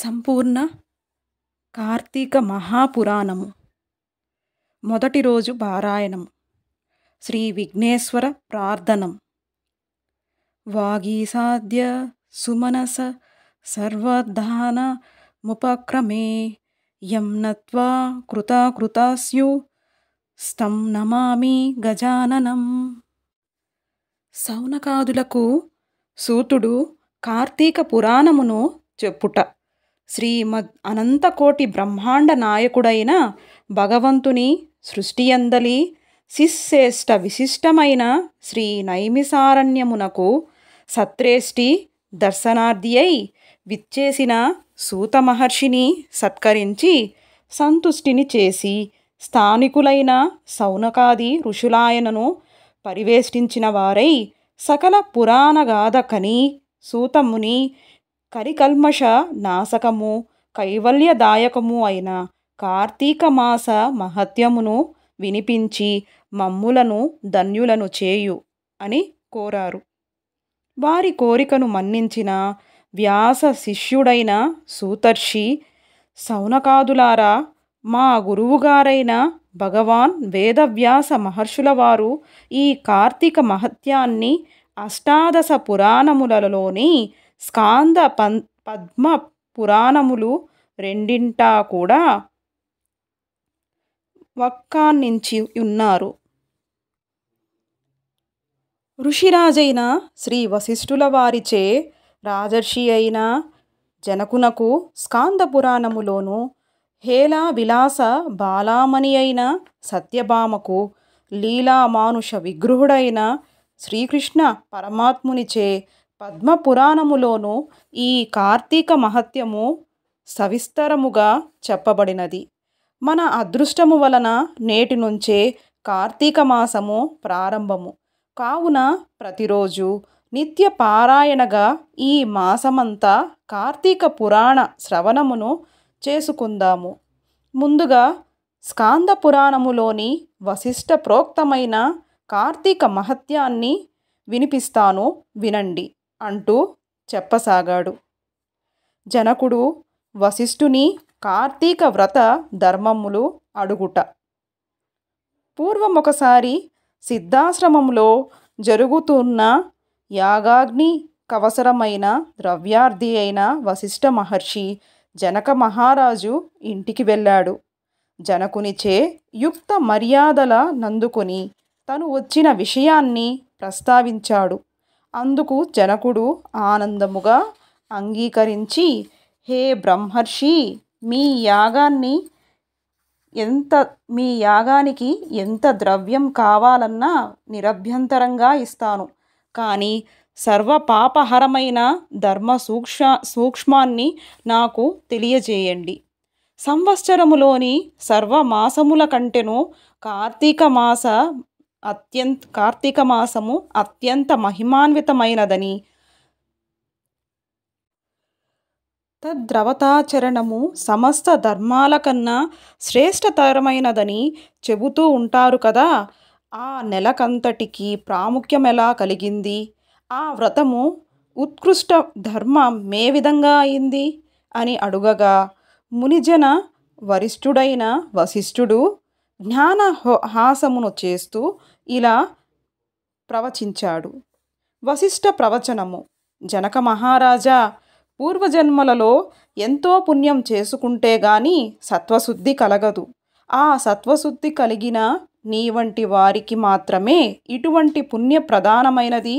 సంపూర్ణ కార్తీక మహాపురాణము మొదటి రోజు పారాయణం శ్రీ విఘ్నేశ్వర ప్రార్థనం వాగీసాధ్య సుమనస సర్వధాన ముపక్రమే యం నత్వా కృతాకృతాస్యు స్తం నమామి గజాననం సౌనకాదులకు సూతుడు కార్తీక పురాణమును చెప్పుట శ్రీమద్ అనంతకోటి బ్రహ్మాండ నాయకుడైన భగవంతుని సృష్టి అందలి శిశ్రేష్ట విశిష్టమైన శ్రీ నైమిసారణ్యమునకు సత్రేష్టి దర్శనార్థి అయి విచ్చేసిన సూత మహర్షిని సత్కరించి సంతుష్టిని చేసి స్థానికులైన సౌనకాది ఋషులాయనను పరివేష్టించిన వారై సకల పురాణగాథ కని సూతముని కరికల్మష నాశకము కైవల్యదాయకము అయిన కార్తీక మాస మహత్యమును వినిపించి మమ్ములను ధన్యులను చేయు అని కోరారు వారి కోరికను మన్నించిన వ్యాస శిష్యుడైన సూతర్షి సౌనకాదులారా మా గురువుగారైన భగవాన్ వేదవ్యాస మహర్షుల వారు ఈ కార్తీక మహత్యాన్ని అష్టాదశ పురాణములలోని స్కాంద పన్ పద్మ పురాణములు రెండింటా కూడా వక్కాన్నించి ఉన్నారు ఋషిరాజైన శ్రీ వశిష్ఠుల వారిచే రాజర్షి అయిన జనకునకు స్కాంద పురాణములోను హేలా విలాస బాలామణి అయిన సత్యభామకు లీలామానుష విగ్రహుడైన శ్రీకృష్ణ పరమాత్మునిచే పద్మ ఈ కార్తీక మహత్యము సవిస్తరముగా చెప్పబడినది మన అదృష్టము వలన నేటి నుంచే కార్తీక మాసము ప్రారంభము కావున ప్రతిరోజు నిత్య పారాయణగా ఈ మాసమంతా కార్తీక పురాణ శ్రవణమును చేసుకుందాము ముందుగా స్కాంద పురాణములోని వశిష్ట ప్రోక్తమైన కార్తీక మహత్యాన్ని వినిపిస్తాను వినండి అంటూ చెప్పసాగాడు జనకుడు వశిష్ఠుని కార్తీక వ్రత ధర్మములు అడుగుట పూర్వం ఒకసారి సిద్ధాశ్రమంలో జరుగుతున్న యాగాగ్ని కవసరమైన ద్రవ్యార్థి అయిన వశిష్ఠ మహర్షి జనక మహారాజు ఇంటికి వెళ్ళాడు జనకునిచే యుక్త మర్యాదల నందుకుని తను వచ్చిన విషయాన్ని ప్రస్తావించాడు అందుకు జనకుడు ఆనందముగా అంగీకరించి హే బ్రహ్మర్షి మీ యాగాన్ని ఎంత మీ యాగానికి ఎంత ద్రవ్యం కావాలన్నా నిరభ్యంతరంగా ఇస్తాను కానీ సర్వ పాపహరమైన ధర్మ సూక్ష్మ సూక్ష్మాన్ని నాకు తెలియజేయండి సంవత్సరములోని సర్వమాసముల కంటెను కార్తీక మాస అత్యంత కార్తీక మాసము అత్యంత మహిమాన్వితమైనదని తద్రవతాచరణము సమస్త ధర్మాల కన్నా శ్రేష్టతరమైనదని చెబుతూ ఉంటారు కదా ఆ నెలకంతటికి ప్రాముఖ్యం ఎలా కలిగింది ఆ వ్రతము ఉత్కృష్ట ధర్మం మే విధంగా అయింది అని అడుగగా మునిజన వరిష్ఠుడైన వశిష్ఠుడు జ్ఞాన హాసమును చేస్తూ ఇలా ప్రవచించాడు వశిష్ఠ ప్రవచనము జనక మహారాజా పూర్వజన్మలలో ఎంతో పుణ్యం చేసుకుంటే గాని సత్వశుద్ధి కలగదు ఆ సత్వశుద్ధి కలిగిన నీ వంటి వారికి మాత్రమే ఇటువంటి పుణ్య ప్రధానమైనది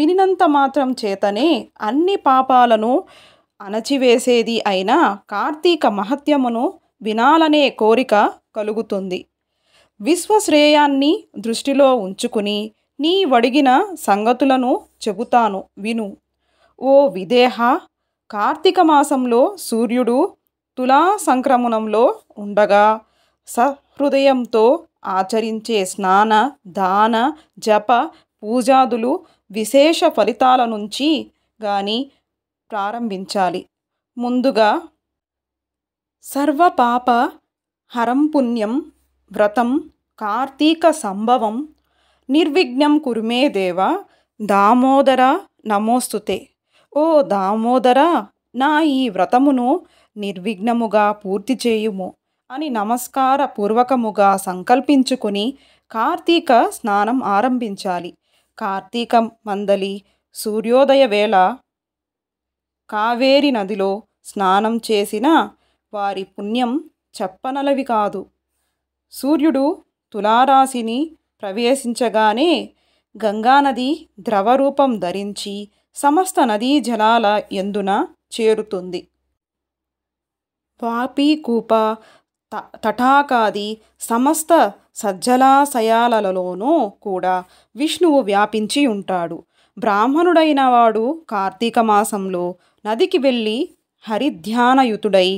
వినినంత మాత్రం చేతనే అన్ని పాపాలను అణచివేసేది అయిన కార్తీక మహత్యమును వినాలనే కోరిక కలుగుతుంది విశ్వశ్రేయాన్ని దృష్టిలో ఉంచుకుని నీ వడిగిన సంగతులను చెబుతాను విను ఓ విదేహ కార్తీక మాసంలో సూర్యుడు తులా సంక్రమణంలో ఉండగా సహృదయంతో ఆచరించే స్నాన దాన జప పూజాదులు విశేష ఫలితాల నుంచి గాని ప్రారంభించాలి ముందుగా సర్వపాప హరం పుణ్యం వ్రతం కార్తీక సంభవం నిర్విఘ్నం కురుమే దేవ దామోదర నమోస్తుతే ఓ దామోదర నా ఈ వ్రతమును నిర్విఘ్నముగా పూర్తి చేయుము అని నమస్కార పూర్వకముగా సంకల్పించుకుని కార్తీక స్నానం ఆరంభించాలి కార్తీక మందలి సూర్యోదయ వేళ కావేరి నదిలో స్నానం చేసిన వారి పుణ్యం చెప్పనలవి కాదు సూర్యుడు తులారాశిని ప్రవేశించగానే గంగానది ద్రవరూపం ధరించి సమస్త నదీ జలాల ఎందున చేరుతుంది వాపీకూప త తటాకాది సమస్త సజ్జలాశయాలలోనూ కూడా విష్ణువు వ్యాపించి ఉంటాడు బ్రాహ్మణుడైన వాడు కార్తీక మాసంలో నదికి వెళ్ళి హరిధ్యానయుతుడై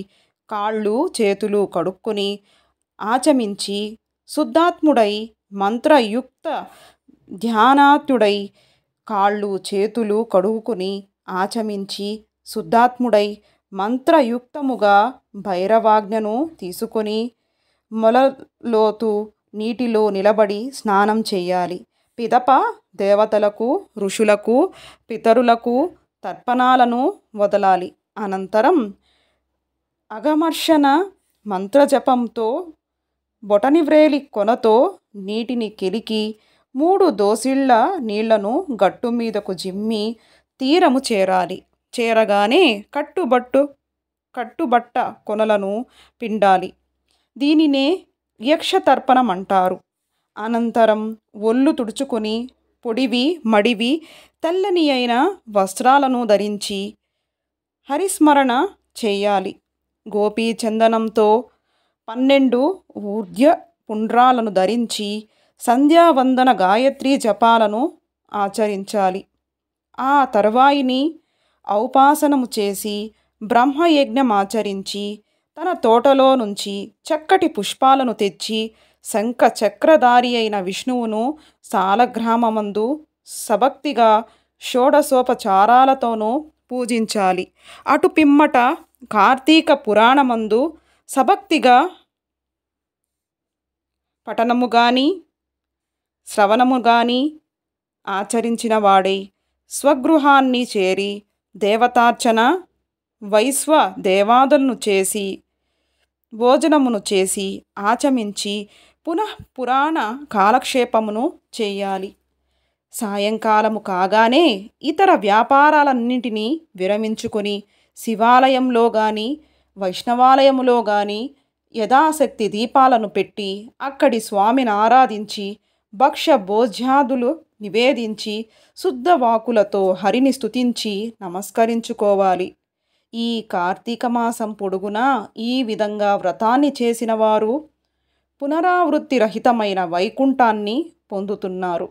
కాళ్ళు చేతులు కడుక్కొని ఆచమించి శుద్ధాత్ముడై మంత్రయుక్త ధ్యానాత్ముడై కాళ్ళు చేతులు కడుగుకుని ఆచమించి శుద్ధాత్ముడై మంత్రయుక్తముగా భైరవాజ్ఞను తీసుకొని మొలలోతు నీటిలో నిలబడి స్నానం చేయాలి పిదప దేవతలకు ఋషులకు పితరులకు తర్పణాలను వదలాలి అనంతరం అగమర్షణ మంత్రజపంతో బొటనివ్రేలి కొనతో నీటిని కెలికి మూడు దోసిళ్ల నీళ్లను గట్టు మీదకు జిమ్మి తీరము చేరాలి చేరగానే కట్టుబట్టు కట్టుబట్ట కొనలను పిండాలి దీనినే యక్షతర్పణం అంటారు అనంతరం ఒళ్ళు తుడుచుకొని పొడివి మడివి తెల్లని అయిన వస్త్రాలను ధరించి హరిస్మరణ చేయాలి గోపీ చందనంతో పన్నెండు ఊర్ధ్య పుండ్రాలను ధరించి సంధ్యావందన గాయత్రి జపాలను ఆచరించాలి ఆ తర్వాయిని ఔపాసనము చేసి ఆచరించి తన తోటలో నుంచి చక్కటి పుష్పాలను తెచ్చి శంఖ చక్రధారి అయిన విష్ణువును సాలగ్రామమందు సభక్తిగా షోడశోపచారాలతోనూ పూజించాలి అటు పిమ్మట కార్తీక పురాణమందు సభక్తిగా పఠనము గాని శ్రవణము గాని ఆచరించిన వాడై స్వగృహాన్ని చేరి దేవతార్చన వైశ్వ దేవాదులను చేసి భోజనమును చేసి ఆచమించి పునః పురాణ కాలక్షేపమును చేయాలి సాయంకాలము కాగానే ఇతర వ్యాపారాలన్నింటినీ విరమించుకొని శివాలయంలో కానీ వైష్ణవాలయములో గాని యథాశక్తి దీపాలను పెట్టి అక్కడి స్వామిని ఆరాధించి భక్ష భోజ్యాదులు నివేదించి శుద్ధ వాకులతో హరిని స్థుతించి నమస్కరించుకోవాలి ఈ కార్తీక మాసం పొడుగునా ఈ విధంగా వ్రతాన్ని చేసిన వారు పునరావృత్తి రహితమైన వైకుంఠాన్ని పొందుతున్నారు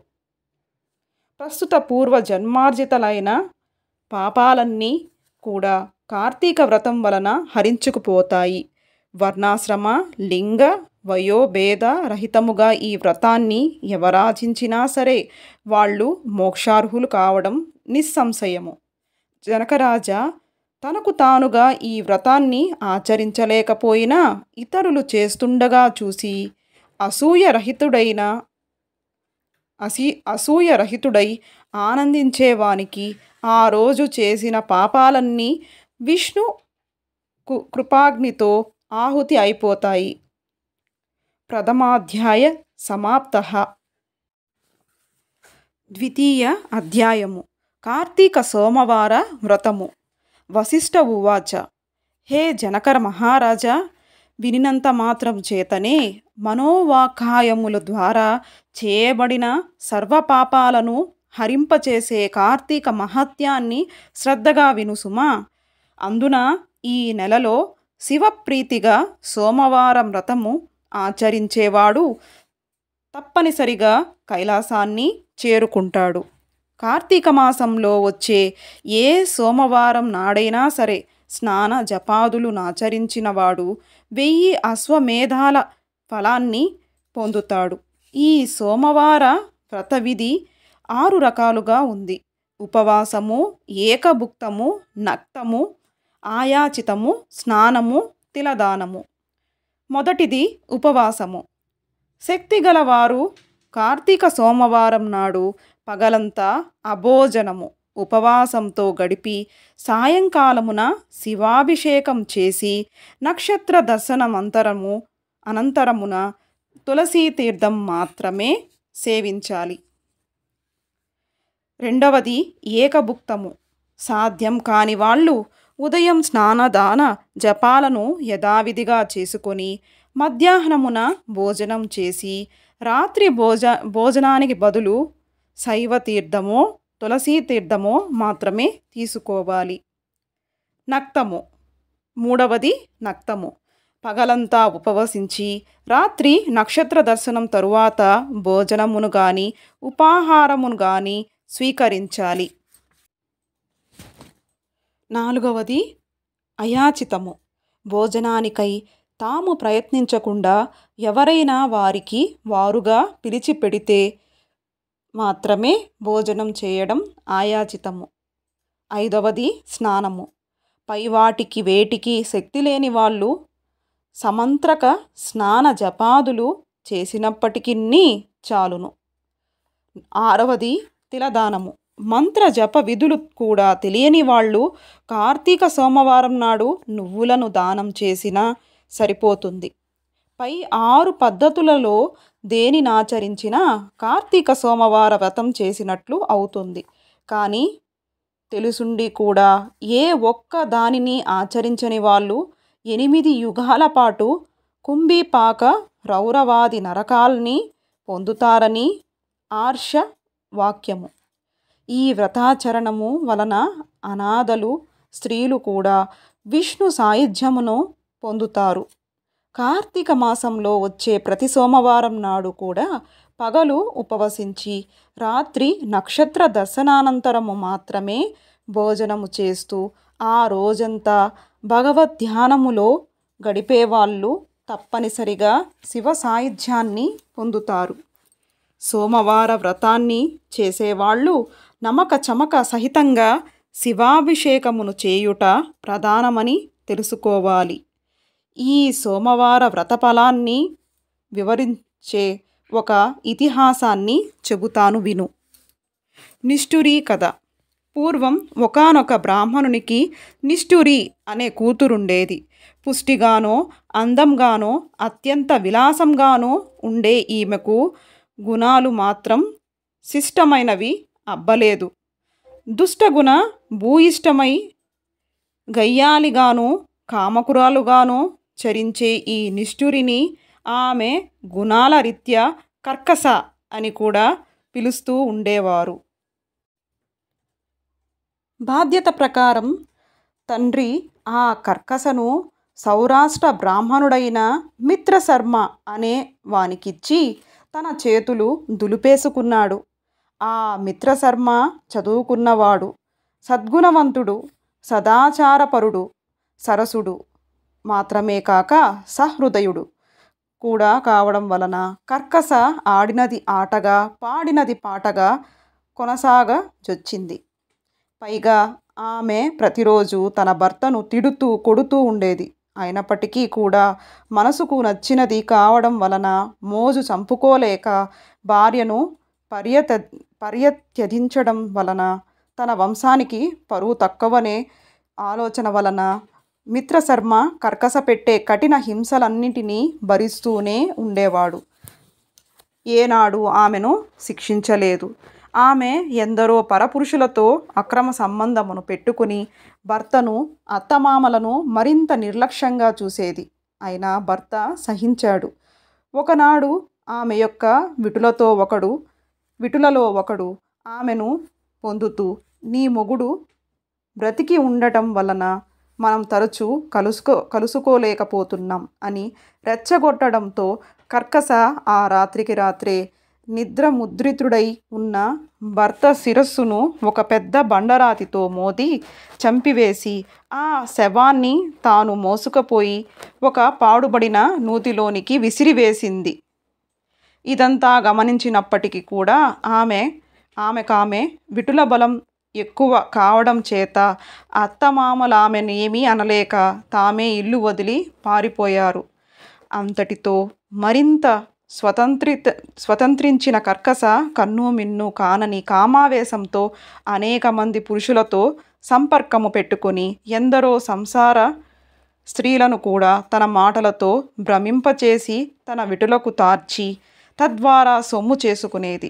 ప్రస్తుత పూర్వ జన్మార్జితలైన పాపాలన్నీ కూడా కార్తీక వ్రతం వలన హరించుకుపోతాయి వర్ణాశ్రమ లింగ వయోభేద రహితముగా ఈ వ్రతాన్ని ఎవరాచించినా సరే వాళ్ళు మోక్షార్హులు కావడం నిస్సంశయము జనకరాజా తనకు తానుగా ఈ వ్రతాన్ని ఆచరించలేకపోయినా ఇతరులు చేస్తుండగా చూసి అసూయరహితుడైన అసూయ అసూయరహితుడై ఆనందించేవానికి ఆ రోజు చేసిన పాపాలన్నీ విష్ణు కృపాగ్నితో ఆహుతి అయిపోతాయి ప్రథమాధ్యాయ సమాప్త ద్వితీయ అధ్యాయము కార్తీక సోమవార వ్రతము వశిష్ఠ ఉవాచ హే జనకర మహారాజా వినినంత మాత్రం చేతనే మనోవాకాయముల ద్వారా చేయబడిన సర్వపాపాలను హరింపచేసే కార్తీక మహత్యాన్ని శ్రద్ధగా వినుసుమా అందున ఈ నెలలో శివప్రీతిగా సోమవారం వ్రతము ఆచరించేవాడు తప్పనిసరిగా కైలాసాన్ని చేరుకుంటాడు కార్తీక మాసంలో వచ్చే ఏ సోమవారం నాడైనా సరే స్నాన జపాదులు నాచరించినవాడు వెయ్యి అశ్వమేధాల ఫలాన్ని పొందుతాడు ఈ సోమవార విధి ఆరు రకాలుగా ఉంది ఉపవాసము ఏకభుక్తము నక్తము ఆయాచితము స్నానము తిలదానము మొదటిది ఉపవాసము శక్తిగలవారు కార్తీక సోమవారం నాడు పగలంతా అభోజనము ఉపవాసంతో గడిపి సాయంకాలమున శివాభిషేకం చేసి నక్షత్ర దర్శనమంతరము అనంతరమున తులసీ తీర్థం మాత్రమే సేవించాలి రెండవది ఏకభుక్తము సాధ్యం కాని వాళ్ళు ఉదయం స్నానదాన జపాలను యథావిధిగా చేసుకొని మధ్యాహ్నమున భోజనం చేసి రాత్రి భోజ భోజనానికి బదులు శైవ తీర్థమో తులసీ తీర్థమో మాత్రమే తీసుకోవాలి నక్తము మూడవది నక్తము పగలంతా ఉపవసించి రాత్రి నక్షత్ర దర్శనం తరువాత భోజనమును కానీ ఉపాహారమును కానీ స్వీకరించాలి నాలుగవది అయాచితము భోజనానికై తాము ప్రయత్నించకుండా ఎవరైనా వారికి వారుగా పిలిచి పెడితే మాత్రమే భోజనం చేయడం ఆయాచితము ఐదవది స్నానము పైవాటికి వేటికి శక్తి లేని వాళ్ళు సమంత్రక స్నాన జపాదులు చేసినప్పటికీ చాలును ఆరవది తిలదానము మంత్ర జప విధులు కూడా తెలియని వాళ్ళు కార్తీక సోమవారం నాడు నువ్వులను దానం చేసినా సరిపోతుంది పై ఆరు పద్ధతులలో దేనిని ఆచరించినా కార్తీక సోమవార వ్రతం చేసినట్లు అవుతుంది కానీ తెలుసుండి కూడా ఏ ఒక్క దానిని ఆచరించని వాళ్ళు ఎనిమిది యుగాల పాటు కుంభీపాక రౌరవాది నరకాల్ని పొందుతారని ఆర్ష వాక్యము ఈ వ్రతాచరణము వలన అనాథలు స్త్రీలు కూడా విష్ణు సాయుధ్యమును పొందుతారు కార్తీక మాసంలో వచ్చే ప్రతి సోమవారం నాడు కూడా పగలు ఉపవసించి రాత్రి నక్షత్ర దర్శనానంతరము మాత్రమే భోజనము చేస్తూ ఆ రోజంతా భగవద్ ధ్యానములో గడిపేవాళ్ళు తప్పనిసరిగా శివ సాయుధ్యాన్ని పొందుతారు సోమవార వ్రతాన్ని చేసేవాళ్ళు నమక చమక సహితంగా శివాభిషేకమును చేయుట ప్రధానమని తెలుసుకోవాలి ఈ సోమవార వ్రతఫలాన్ని వివరించే ఒక ఇతిహాసాన్ని చెబుతాను విను నిష్ఠురి కథ పూర్వం ఒకనొక బ్రాహ్మణునికి నిష్ఠురి అనే కూతురుండేది పుష్టిగానో అందంగానో అత్యంత విలాసంగానో ఉండే ఈమెకు గుణాలు మాత్రం శిష్టమైనవి అబ్బలేదు దుష్టగుణ భూయిష్టమై గయ్యాలిగాను కామకురాలుగాను చరించే ఈ నిష్ఠురిని ఆమె గుణాల రీత్యా కర్కస అని కూడా పిలుస్తూ ఉండేవారు బాధ్యత ప్రకారం తండ్రి ఆ కర్కసను సౌరాష్ట్ర బ్రాహ్మణుడైన మిత్రశర్మ అనే వానికిచ్చి తన చేతులు దులిపేసుకున్నాడు ఆ మిత్రశర్మ చదువుకున్నవాడు సద్గుణవంతుడు సదాచారపరుడు సరసుడు మాత్రమే కాక సహృదయుడు కూడా కావడం వలన కర్కస ఆడినది ఆటగా పాడినది పాటగా కొనసాగజొచ్చింది పైగా ఆమె ప్రతిరోజు తన భర్తను తిడుతూ కొడుతూ ఉండేది అయినప్పటికీ కూడా మనసుకు నచ్చినది కావడం వలన మోజు చంపుకోలేక భార్యను పర్యత పర్యత్యజించడం వలన తన వంశానికి పరువు తక్కువనే ఆలోచన వలన మిత్రశర్మ కర్కస పెట్టే కఠిన హింసలన్నింటినీ భరిస్తూనే ఉండేవాడు ఏనాడు ఆమెను శిక్షించలేదు ఆమె ఎందరో పరపురుషులతో అక్రమ సంబంధమును పెట్టుకుని భర్తను అత్తమామలను మరింత నిర్లక్ష్యంగా చూసేది అయినా భర్త సహించాడు ఒకనాడు ఆమె యొక్క విటులతో ఒకడు విటులలో ఒకడు ఆమెను పొందుతూ నీ మొగుడు బ్రతికి ఉండటం వలన మనం తరచూ కలుసుకో కలుసుకోలేకపోతున్నాం అని రెచ్చగొట్టడంతో కర్కస ఆ రాత్రికి రాత్రే నిద్ర ముద్రితుడై ఉన్న భర్త శిరస్సును ఒక పెద్ద బండరాతితో మోది చంపివేసి ఆ శవాన్ని తాను మోసుకపోయి ఒక పాడుబడిన నూతిలోనికి విసిరివేసింది ఇదంతా గమనించినప్పటికీ కూడా ఆమె ఆమె కామె విటుల బలం ఎక్కువ కావడం చేత అత్తమామలు ఆమెను ఏమీ అనలేక తామే ఇల్లు వదిలి పారిపోయారు అంతటితో మరింత స్వతంత్రిత స్వతంత్రించిన కర్కస కన్ను మిన్ను కానని కామావేశంతో అనేక మంది పురుషులతో సంపర్కము పెట్టుకొని ఎందరో సంసార స్త్రీలను కూడా తన మాటలతో భ్రమింపచేసి తన విటులకు తార్చి తద్వారా సొమ్ము చేసుకునేది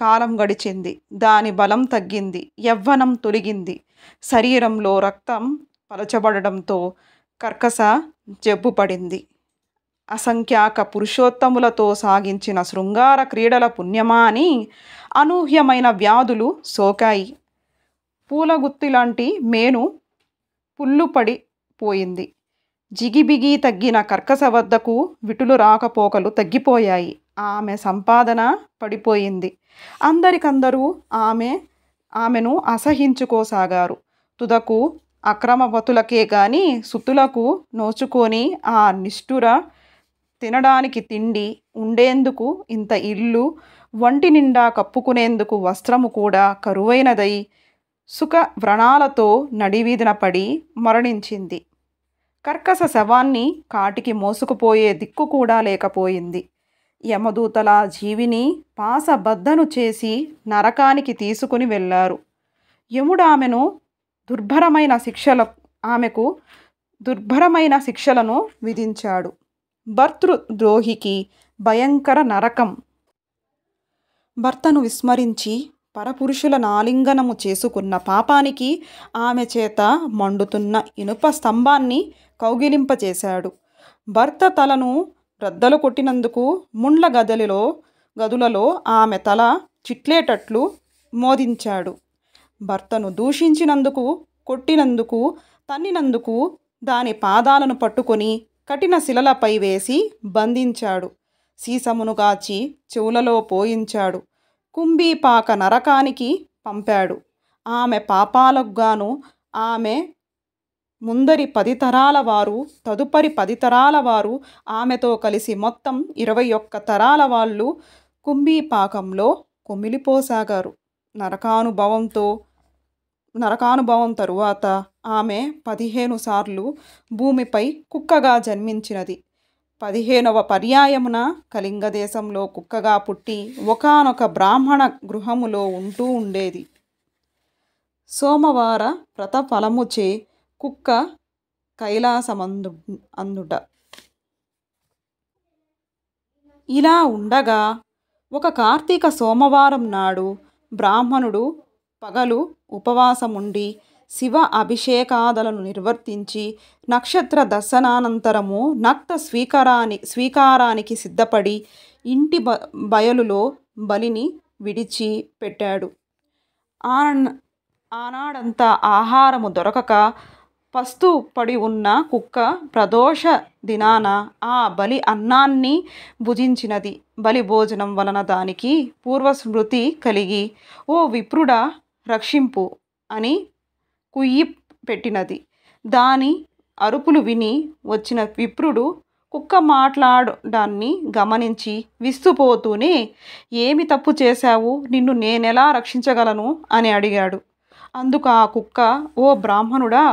కాలం గడిచింది దాని బలం తగ్గింది యవ్వనం తొలగింది శరీరంలో రక్తం పలచబడడంతో కర్కస జబ్బు పడింది అసంఖ్యాక పురుషోత్తములతో సాగించిన శృంగార క్రీడల పుణ్యమా అని అనూహ్యమైన వ్యాధులు సోకాయి పూలగుత్తి లాంటి మేను పుల్లు పడిపోయింది జిగిబిగి తగ్గిన కర్కస వద్దకు విటులు రాకపోకలు తగ్గిపోయాయి ఆమె సంపాదన పడిపోయింది అందరికందరూ ఆమె ఆమెను అసహించుకోసాగారు తుదకు అక్రమవతులకే గాని సుతులకు నోచుకొని ఆ నిష్ఠుర తినడానికి తిండి ఉండేందుకు ఇంత ఇల్లు వంటి నిండా కప్పుకునేందుకు వస్త్రము కూడా కరువైనదై సుఖ వ్రణాలతో నడివీధిన పడి మరణించింది కర్కశ శవాన్ని కాటికి మోసుకుపోయే దిక్కు కూడా లేకపోయింది యమదూతల జీవిని పాసబద్దను చేసి నరకానికి తీసుకుని వెళ్ళారు యముడు ఆమెను దుర్భరమైన శిక్షల ఆమెకు దుర్భరమైన శిక్షలను విధించాడు భర్తృద్రోహికి భయంకర నరకం భర్తను విస్మరించి పరపురుషుల నాలింగనము చేసుకున్న పాపానికి ఆమె చేత మండుతున్న ఇనుప స్తంభాన్ని కౌగిలింపచేశాడు భర్త తలను పెద్దలు కొట్టినందుకు ముండ్ల గదిలో గదులలో ఆమె తల చిట్లేటట్లు మోదించాడు భర్తను దూషించినందుకు కొట్టినందుకు తన్నినందుకు దాని పాదాలను పట్టుకొని కఠిన శిలలపై వేసి బంధించాడు సీసమును గాచి చెవులలో పోయించాడు కుంభీపాక నరకానికి పంపాడు ఆమె పాపాలకు గాను ఆమె ముందరి పది తరాల వారు తదుపరి పది తరాల వారు ఆమెతో కలిసి మొత్తం ఇరవై ఒక్క తరాల వాళ్ళు కుంభీపాకంలో కుమిలిపోసాగారు నరకానుభవంతో నరకానుభవం తరువాత ఆమె పదిహేను సార్లు భూమిపై కుక్కగా జన్మించినది పదిహేనవ పర్యాయమున కళింగ దేశంలో కుక్కగా పుట్టి ఒకనొక బ్రాహ్మణ గృహములో ఉంటూ ఉండేది సోమవార వ్రతఫలముచే కుక్క కైలాసమందు అందుట ఇలా ఉండగా ఒక కార్తీక సోమవారం నాడు బ్రాహ్మణుడు పగలు ఉపవాసముండి శివ అభిషేకాదలను నిర్వర్తించి నక్షత్ర దర్శనానంతరము నక్త స్వీకారాని స్వీకారానికి సిద్ధపడి ఇంటి బ బయలులో బలిని విడిచి పెట్టాడు ఆనాడంతా ఆహారము దొరకక పస్తు పడి ఉన్న కుక్క ప్రదోష దినాన ఆ బలి అన్నాన్ని భుజించినది బలి భోజనం వలన దానికి పూర్వస్మృతి కలిగి ఓ విప్రుడా రక్షింపు అని కుయ్యి పెట్టినది దాని అరుపులు విని వచ్చిన విప్రుడు కుక్క మాట్లాడడాన్ని గమనించి విస్తుపోతూనే ఏమి తప్పు చేశావు నిన్ను నేనెలా రక్షించగలను అని అడిగాడు అందుకు ఆ కుక్క ఓ బ్రాహ్మణుడా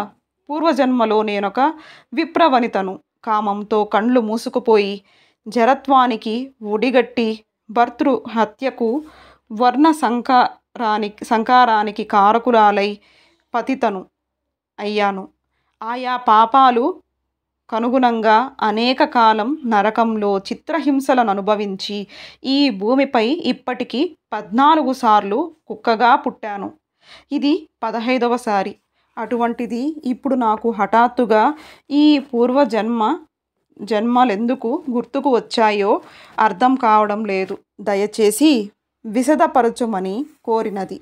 పూర్వజన్మలో నేనొక విప్రవనితను కామంతో కండ్లు మూసుకుపోయి జరత్వానికి ఒడిగట్టి భర్తృ హత్యకు వర్ణ సంకారానికి సంకారానికి కారకురాలై పతితను అయ్యాను ఆయా పాపాలు కనుగుణంగా అనేక కాలం నరకంలో చిత్రహింసలను అనుభవించి ఈ భూమిపై ఇప్పటికీ పద్నాలుగు సార్లు కుక్కగా పుట్టాను ఇది పదహైదవసారి అటువంటిది ఇప్పుడు నాకు హఠాత్తుగా ఈ పూర్వ జన్మ జన్మలు ఎందుకు గుర్తుకు వచ్చాయో అర్థం కావడం లేదు దయచేసి విశదపరచమని కోరినది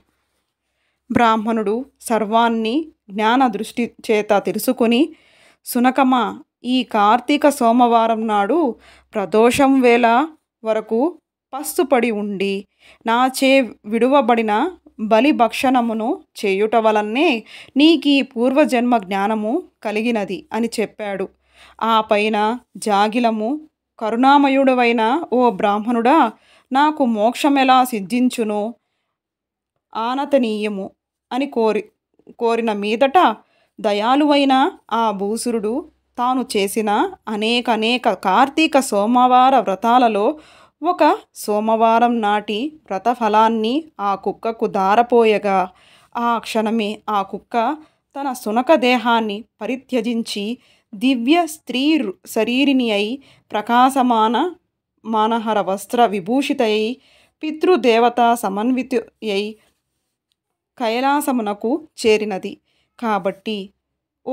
బ్రాహ్మణుడు సర్వాన్ని జ్ఞాన దృష్టి చేత తెలుసుకుని సునకమ ఈ కార్తీక సోమవారం నాడు ప్రదోషం వేళ వరకు పస్సుపడి ఉండి నాచే విడువబడిన బలిభక్షణమును చేయుట వలనే ఈ పూర్వజన్మ జ్ఞానము కలిగినది అని చెప్పాడు ఆ పైన జాగిలము కరుణామయుడవైన ఓ బ్రాహ్మణుడా నాకు మోక్షమెలా సిద్ధించును ఆనతనీయము అని కోరి కోరిన మీదట దయాలువైన ఆ భూసురుడు తాను చేసిన అనేక అనేక కార్తీక సోమవార వ్రతాలలో ఒక సోమవారం నాటి వ్రతఫలాన్ని ఆ కుక్కకు దారపోయగా ఆ క్షణమే ఆ కుక్క తన సునక దేహాన్ని పరిత్యజించి దివ్య స్త్రీ శరీరిని అయి ప్రకాశమాన మానహర వస్త్ర విభూషితై పితృదేవత సమన్విత అయి కైలాసమునకు చేరినది కాబట్టి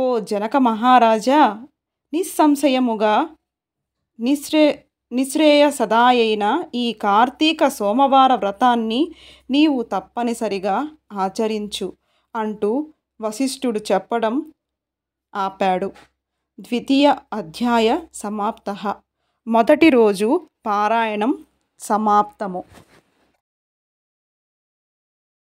ఓ జనక మహారాజా నిస్సంశయముగా నిశ్రే నిశ్రేయసదాయైన ఈ కార్తీక సోమవార వ్రతాన్ని నీవు తప్పనిసరిగా ఆచరించు అంటూ వశిష్ఠుడు చెప్పడం ఆపాడు ద్వితీయ అధ్యాయ సమాప్త మొదటి రోజు పారాయణం సమాప్తము